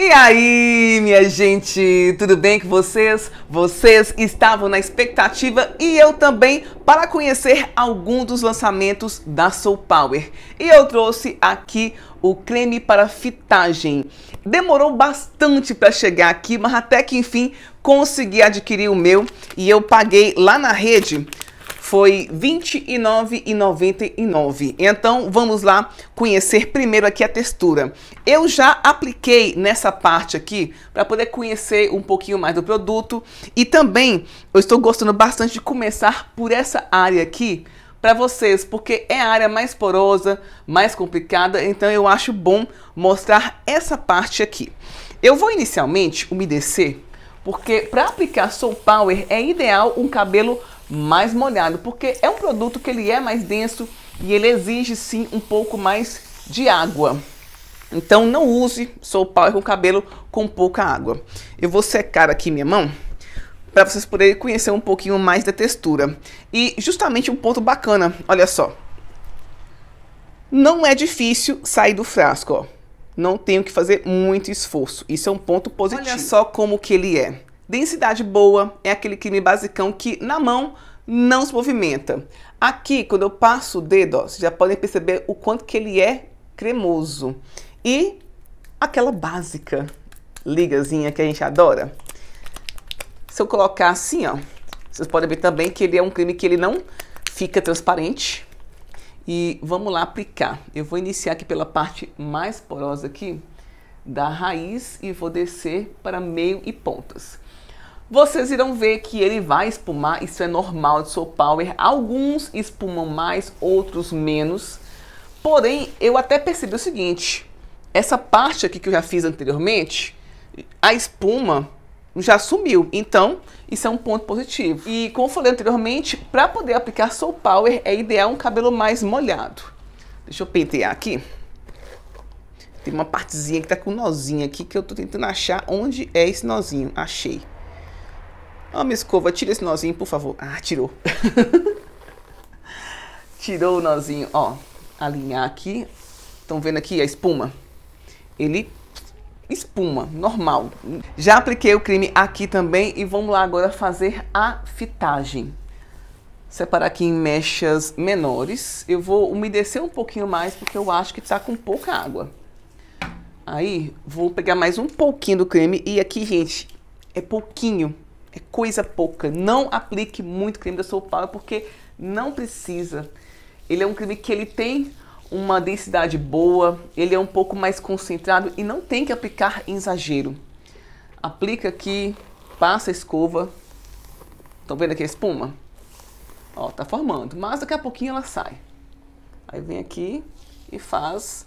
E aí, minha gente, tudo bem com vocês? Vocês estavam na expectativa e eu também para conhecer algum dos lançamentos da Soul Power. E eu trouxe aqui o creme para fitagem. Demorou bastante para chegar aqui, mas até que enfim consegui adquirir o meu e eu paguei lá na rede foi R$ 29,99. Então vamos lá conhecer primeiro aqui a textura. Eu já apliquei nessa parte aqui para poder conhecer um pouquinho mais do produto e também eu estou gostando bastante de começar por essa área aqui para vocês, porque é a área mais porosa, mais complicada, então eu acho bom mostrar essa parte aqui. Eu vou inicialmente umedecer, porque para aplicar Soul Power é ideal um cabelo mais molhado, porque é um produto que ele é mais denso e ele exige sim um pouco mais de água. Então não use soul power com cabelo com pouca água. Eu vou secar aqui minha mão para vocês poderem conhecer um pouquinho mais da textura. E justamente um ponto bacana, olha só. Não é difícil sair do frasco, ó. Não tenho que fazer muito esforço. Isso é um ponto positivo. Olha só como que ele é. Densidade boa é aquele creme basicão que na mão não se movimenta. Aqui, quando eu passo o dedo, ó, vocês já podem perceber o quanto que ele é cremoso. E aquela básica ligazinha que a gente adora. Se eu colocar assim, ó, vocês podem ver também que ele é um creme que ele não fica transparente. E vamos lá aplicar. Eu vou iniciar aqui pela parte mais porosa aqui da raiz e vou descer para meio e pontas vocês irão ver que ele vai espumar, isso é normal de Soul Power. Alguns espumam mais, outros menos. Porém, eu até percebi o seguinte, essa parte aqui que eu já fiz anteriormente, a espuma já sumiu. Então, isso é um ponto positivo. E como eu falei anteriormente, para poder aplicar Soul Power é ideal um cabelo mais molhado. Deixa eu pentear aqui. Tem uma partezinha que tá com um nozinho aqui que eu tô tentando achar onde é esse nozinho. Achei. Ó, minha escova, tira esse nozinho, por favor. Ah, tirou. tirou o nozinho, ó. Alinhar aqui. Estão vendo aqui a espuma? Ele espuma, normal. Já apliquei o creme aqui também e vamos lá agora fazer a fitagem. Separar aqui em mechas menores. Eu vou umedecer um pouquinho mais porque eu acho que tá com pouca água. Aí, vou pegar mais um pouquinho do creme e aqui, gente, é pouquinho é coisa pouca. Não aplique muito creme da Solpara porque não precisa. Ele é um creme que ele tem uma densidade boa, ele é um pouco mais concentrado e não tem que aplicar em exagero. Aplica aqui, passa a escova. Estão vendo aqui a espuma? Ó, tá formando, mas daqui a pouquinho ela sai. Aí vem aqui e faz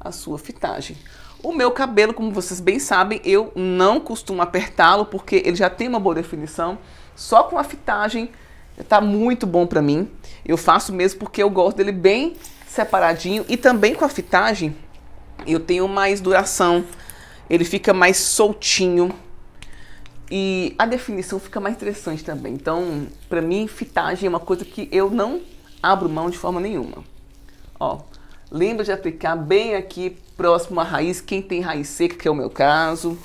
a sua fitagem. O meu cabelo, como vocês bem sabem, eu não costumo apertá-lo porque ele já tem uma boa definição. Só com a fitagem tá muito bom para mim. Eu faço mesmo porque eu gosto dele bem separadinho e também com a fitagem eu tenho mais duração. Ele fica mais soltinho e a definição fica mais interessante também. Então, para mim, fitagem é uma coisa que eu não abro mão de forma nenhuma. Ó, lembra de aplicar bem aqui próximo à raiz, quem tem raiz seca, que é o meu caso,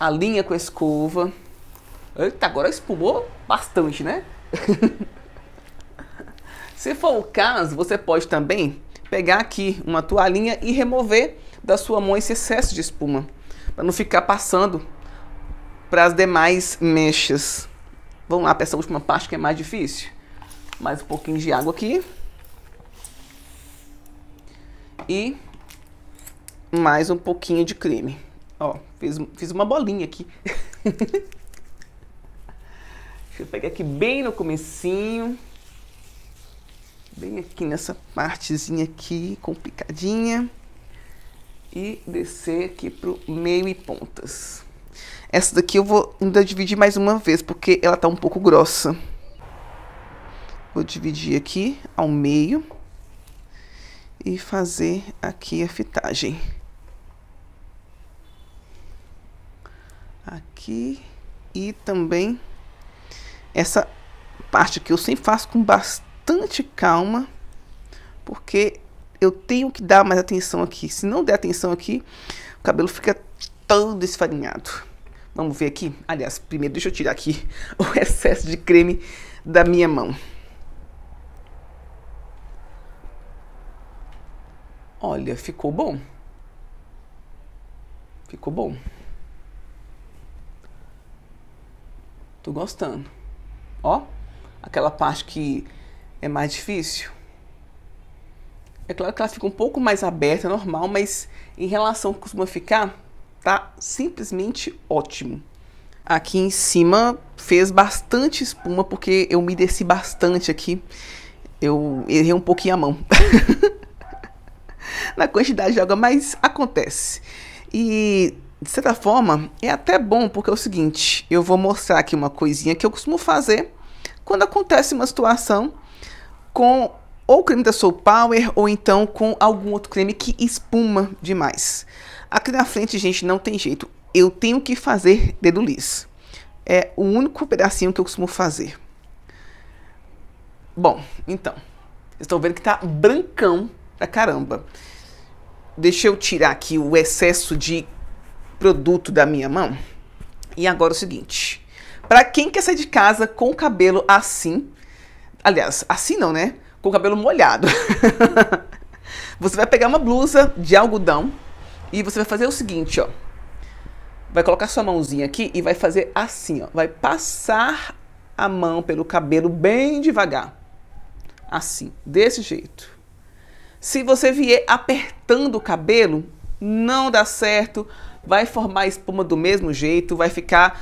alinha com a escova. Eita, agora espumou bastante, né? Se for o caso, você pode também pegar aqui uma toalhinha e remover da sua mão esse excesso de espuma, para não ficar passando para as demais mechas. Vamos lá para essa última parte que é mais difícil. Mais um pouquinho de água aqui. E mais um pouquinho de creme. Ó, fiz, fiz uma bolinha aqui. Deixa eu pegar aqui bem no comecinho. Bem aqui nessa partezinha aqui, complicadinha. E descer aqui pro meio e pontas. Essa daqui eu vou ainda dividir mais uma vez, porque ela tá um pouco grossa. Vou dividir aqui ao meio. E fazer aqui a fitagem. aqui e também essa parte que eu sempre faço com bastante calma, porque eu tenho que dar mais atenção aqui. Se não der atenção aqui, o cabelo fica todo esfarinhado. Vamos ver aqui. Aliás, primeiro deixa eu tirar aqui o excesso de creme da minha mão. Olha, ficou bom. Ficou bom. Tô gostando. Ó, aquela parte que é mais difícil. É claro que ela fica um pouco mais aberta, é normal, mas em relação ao que costuma ficar, tá simplesmente ótimo. Aqui em cima fez bastante espuma, porque eu me desci bastante aqui. Eu errei um pouquinho a mão. Na quantidade de água, mas acontece. E de certa forma, é até bom, porque é o seguinte, eu vou mostrar aqui uma coisinha que eu costumo fazer quando acontece uma situação com ou creme da Soul Power ou então com algum outro creme que espuma demais. Aqui na frente, gente, não tem jeito. Eu tenho que fazer dedo liso. É o único pedacinho que eu costumo fazer. Bom, então, estão vendo que tá brancão pra caramba. Deixa eu tirar aqui o excesso de produto da minha mão. E agora o seguinte, para quem quer sair de casa com o cabelo assim, aliás, assim não, né? Com o cabelo molhado. você vai pegar uma blusa de algodão e você vai fazer o seguinte, ó. Vai colocar sua mãozinha aqui e vai fazer assim, ó. Vai passar a mão pelo cabelo bem devagar. Assim, desse jeito. Se você vier apertando o cabelo, não dá certo vai formar espuma do mesmo jeito, vai ficar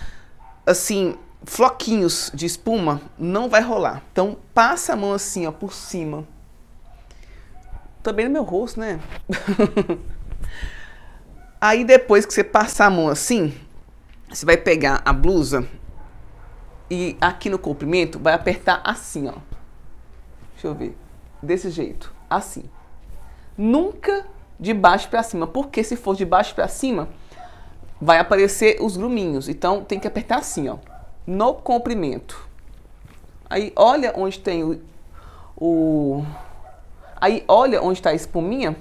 assim, floquinhos de espuma, não vai rolar. Então passa a mão assim, ó, por cima. Também no meu rosto, né? Aí depois que você passar a mão assim, você vai pegar a blusa e aqui no comprimento vai apertar assim, ó. Deixa eu ver. Desse jeito, assim. Nunca de baixo para cima, porque se for de baixo para cima, vai aparecer os gruminhos. Então tem que apertar assim, ó, no comprimento. Aí olha onde tem o, o aí olha onde está a espuminha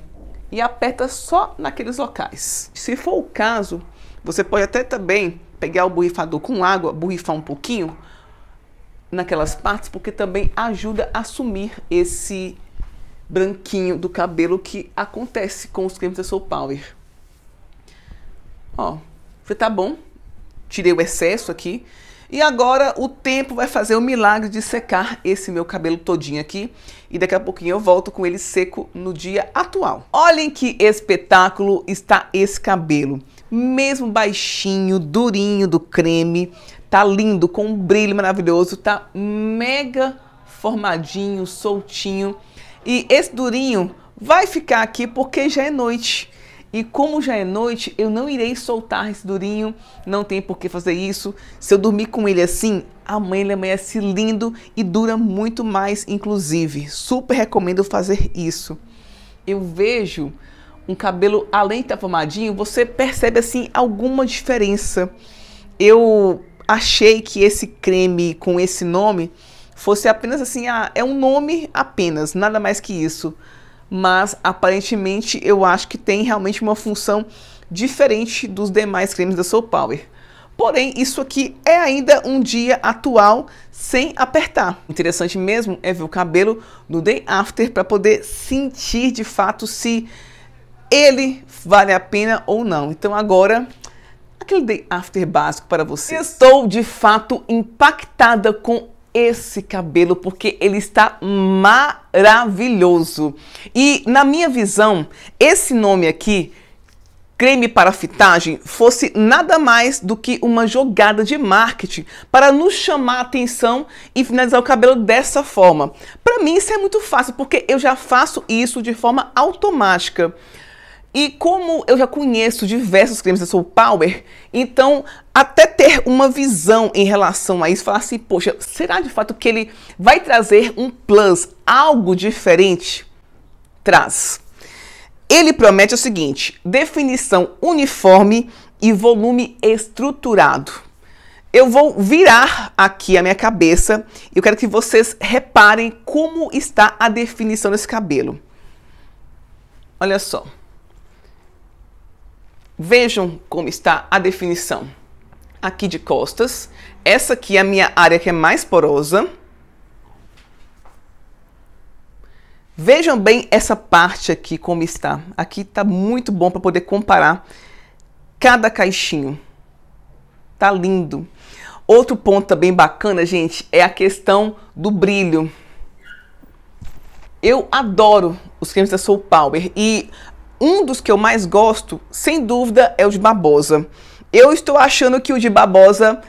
e aperta só naqueles locais. Se for o caso, você pode até também pegar o borrifador com água, borrifar um pouquinho naquelas partes, porque também ajuda a sumir esse branquinho do cabelo que acontece com os cremes da Soul Power. Ó, falei, tá bom, tirei o excesso aqui. E agora o tempo vai fazer o milagre de secar esse meu cabelo todinho aqui. E daqui a pouquinho eu volto com ele seco no dia atual. Olhem que espetáculo está esse cabelo. Mesmo baixinho, durinho do creme. Tá lindo, com um brilho maravilhoso. Tá mega formadinho, soltinho. E esse durinho vai ficar aqui porque já é noite. E como já é noite, eu não irei soltar esse durinho, não tem por que fazer isso. Se eu dormir com ele assim, amanhã ele amanhece lindo e dura muito mais, inclusive. Super recomendo fazer isso. Eu vejo um cabelo além de estar formadinho, você percebe assim alguma diferença. Eu achei que esse creme com esse nome fosse apenas assim, ah, é um nome apenas, nada mais que isso mas aparentemente eu acho que tem realmente uma função diferente dos demais cremes da Soul Power. Porém, isso aqui é ainda um dia atual sem apertar. Interessante mesmo é ver o cabelo no day after para poder sentir de fato se ele vale a pena ou não. Então agora aquele day after básico para você. Estou de fato impactada com esse cabelo porque ele está maravilhoso. E na minha visão, esse nome aqui, creme para fitagem, fosse nada mais do que uma jogada de marketing para nos chamar a atenção e finalizar o cabelo dessa forma. Para mim isso é muito fácil porque eu já faço isso de forma automática. E como eu já conheço diversos crimes da Soul Power, então até ter uma visão em relação a isso, falar assim, poxa, será de fato que ele vai trazer um plus, algo diferente? Traz. Ele promete o seguinte: definição uniforme e volume estruturado. Eu vou virar aqui a minha cabeça e eu quero que vocês reparem como está a definição desse cabelo. Olha só. Vejam como está a definição. Aqui de costas, essa aqui é a minha área que é mais porosa. Vejam bem essa parte aqui como está. Aqui está muito bom para poder comparar cada caixinho. Tá lindo. Outro ponto também bacana, gente, é a questão do brilho. Eu adoro os cremes da Soul Power e um dos que eu mais gosto, sem dúvida, é o de Barbosa. Eu estou achando que o de Barbosa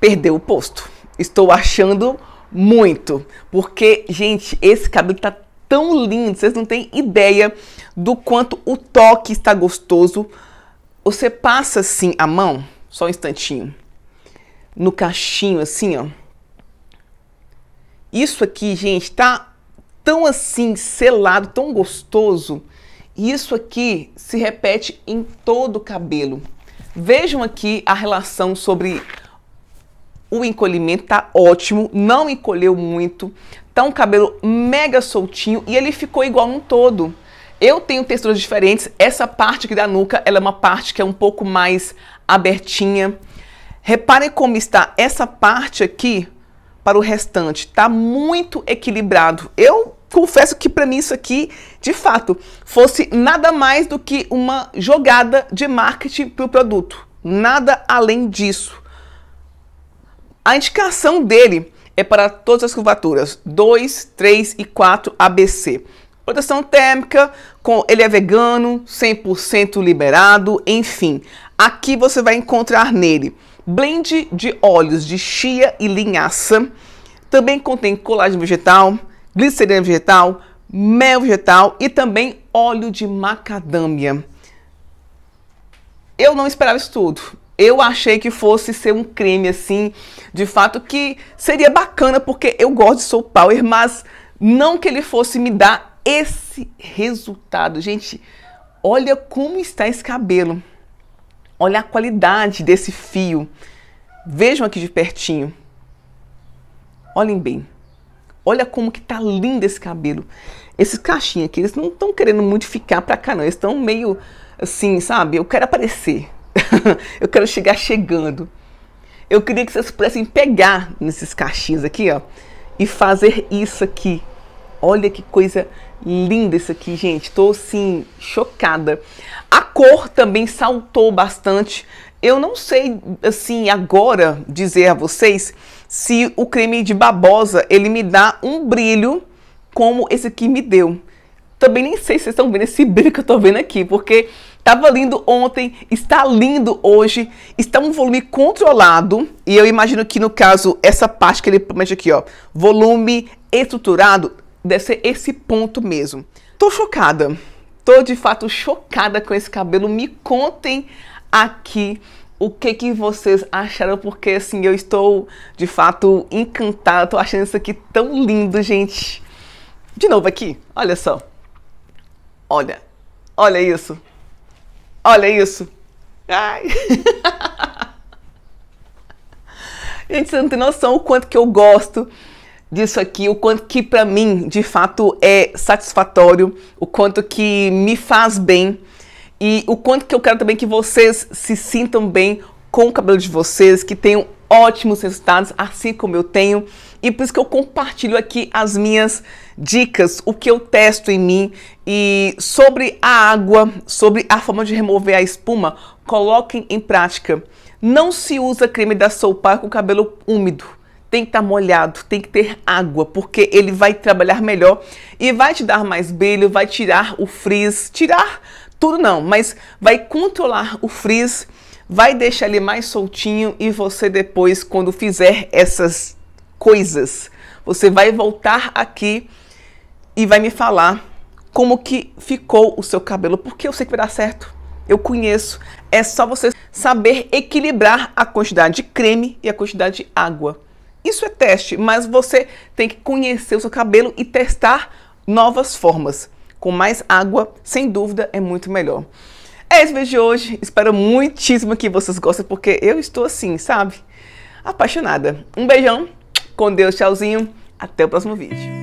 perdeu o posto. Estou achando muito. Porque, gente, esse cabelo tá tão lindo, vocês não têm ideia do quanto o toque está gostoso. Você passa assim a mão, só um instantinho, no cachinho assim, ó. Isso aqui, gente, tá tão assim selado, tão gostoso isso aqui se repete em todo o cabelo. Vejam aqui a relação sobre o encolhimento, tá ótimo, não encolheu muito, tá um cabelo mega soltinho e ele ficou igual um todo. Eu tenho texturas diferentes, essa parte aqui da nuca, ela é uma parte que é um pouco mais abertinha. Reparem como está essa parte aqui para o restante, tá muito equilibrado. Eu confesso que para mim isso aqui, de fato, fosse nada mais do que uma jogada de marketing para o produto. Nada além disso. A indicação dele é para todas as curvaturas 2, 3 e 4 ABC. Proteção térmica, com, ele é vegano, 100% liberado, enfim. Aqui você vai encontrar nele blend de óleos de chia e linhaça. Também contém colágeno vegetal, glicerina vegetal, mel vegetal e também óleo de macadâmia. Eu não esperava isso tudo. Eu achei que fosse ser um creme assim, de fato, que seria bacana, porque eu gosto de Soul Power, mas não que ele fosse me dar esse resultado. Gente, olha como está esse cabelo. Olha a qualidade desse fio. Vejam aqui de pertinho. Olhem bem. Olha como que tá lindo esse cabelo. Esses cachinhos aqui, eles não estão querendo modificar pra cá, não. Eles estão meio assim, sabe? Eu quero aparecer. eu quero chegar chegando. Eu queria que vocês pudessem pegar nesses cachinhos aqui, ó, e fazer isso aqui. Olha que coisa linda isso aqui, gente. Tô assim chocada. A cor também saltou bastante. Eu não sei assim agora dizer a vocês se o creme de babosa ele me dá um brilho como esse aqui me deu. Também nem sei se vocês estão vendo esse brilho que eu tô vendo aqui, porque Tava lindo ontem, está lindo hoje, está um volume controlado, e eu imagino que no caso, essa parte que ele promete aqui, ó, volume estruturado, deve ser esse ponto mesmo. Tô chocada. Tô de fato chocada com esse cabelo. Me contem aqui o que que vocês acharam, porque assim, eu estou de fato encantada. Tô achando isso aqui tão lindo, gente. De novo aqui, olha só. Olha, olha isso. Olha isso. Ai. gente, você não tem noção o quanto que eu gosto disso aqui, o quanto que para mim de fato é satisfatório, o quanto que me faz bem e o quanto que eu quero também que vocês se sintam bem com o cabelo de vocês, que tenham ótimos resultados, assim como eu tenho. E por isso que eu compartilho aqui as minhas dicas, o que eu testo em mim e sobre a água, sobre a forma de remover a espuma, coloquem em prática. Não se usa creme da Soul Park com cabelo úmido tem que estar tá molhado, tem que ter água, porque ele vai trabalhar melhor e vai te dar mais brilho, vai tirar o frizz, tirar tudo não, mas vai controlar o frizz, vai deixar ele mais soltinho e você depois, quando fizer essas coisas, você vai voltar aqui e vai me falar como que ficou o seu cabelo, porque eu sei que vai dar certo. Eu conheço. É só você saber equilibrar a quantidade de creme e a quantidade de água. Isso é teste, mas você tem que conhecer o seu cabelo e testar novas formas. Com mais água, sem dúvida, é muito melhor. É esse vídeo de hoje. Espero muitíssimo que vocês gostem, porque eu estou assim, sabe? Apaixonada. Um beijão, com Deus, tchauzinho. Até o próximo vídeo.